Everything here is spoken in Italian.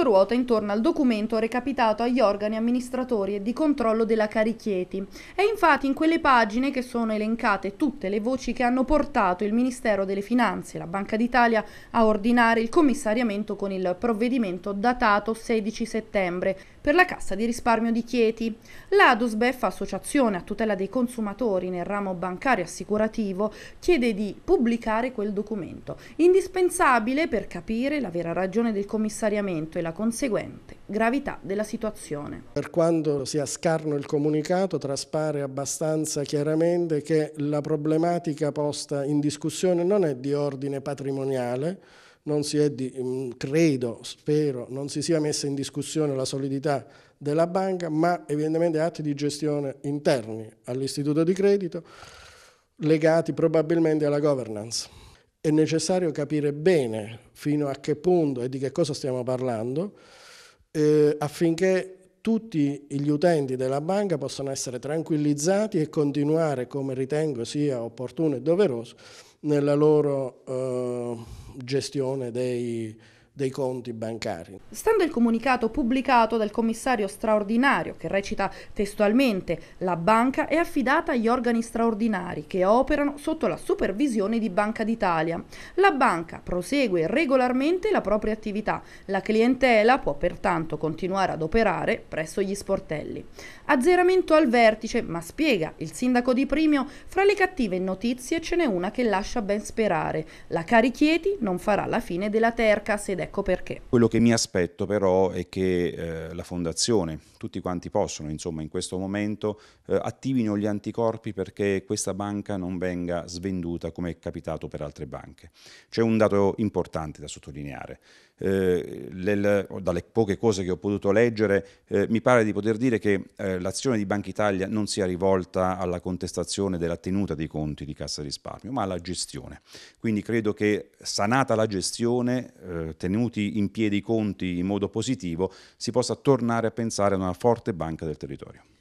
Tutto ruota intorno al documento recapitato agli organi amministratori e di controllo della Carichieti. È infatti in quelle pagine che sono elencate tutte le voci che hanno portato il Ministero delle Finanze e la Banca d'Italia a ordinare il commissariamento con il provvedimento datato 16 settembre, per la Cassa di risparmio di Chieti. La Adusbef, associazione a tutela dei consumatori nel ramo bancario assicurativo, chiede di pubblicare quel documento, indispensabile per capire la vera ragione del commissariamento e la conseguente gravità della situazione. Per quanto sia scarno il comunicato, traspare abbastanza chiaramente che la problematica posta in discussione non è di ordine patrimoniale, non si è di, mm, credo, spero, non si sia messa in discussione la solidità della banca, ma evidentemente atti di gestione interni all'istituto di credito legati probabilmente alla governance. È necessario capire bene fino a che punto e di che cosa stiamo parlando eh, affinché tutti gli utenti della banca possono essere tranquillizzati e continuare, come ritengo sia opportuno e doveroso, nella loro eh, gestione dei dei conti bancari. Stando il comunicato pubblicato dal commissario straordinario che recita testualmente la banca è affidata agli organi straordinari che operano sotto la supervisione di Banca d'Italia. La banca prosegue regolarmente la propria attività, la clientela può pertanto continuare ad operare presso gli sportelli. Azzeramento al vertice, ma spiega il sindaco di Primio, fra le cattive notizie ce n'è una che lascia ben sperare. La Carichieti non farà la fine della terca sede ecco perché. Quello che mi aspetto però è che eh, la Fondazione, tutti quanti possono insomma in questo momento, eh, attivino gli anticorpi perché questa banca non venga svenduta come è capitato per altre banche. C'è un dato importante da sottolineare. Eh, le, dalle poche cose che ho potuto leggere, eh, mi pare di poter dire che eh, l'azione di Banca Italia non sia rivolta alla contestazione della tenuta dei conti di Cassa Risparmio, ma alla gestione. Quindi credo che sanata la gestione, eh, tenendo tenuti in piedi i conti in modo positivo, si possa tornare a pensare a una forte banca del territorio.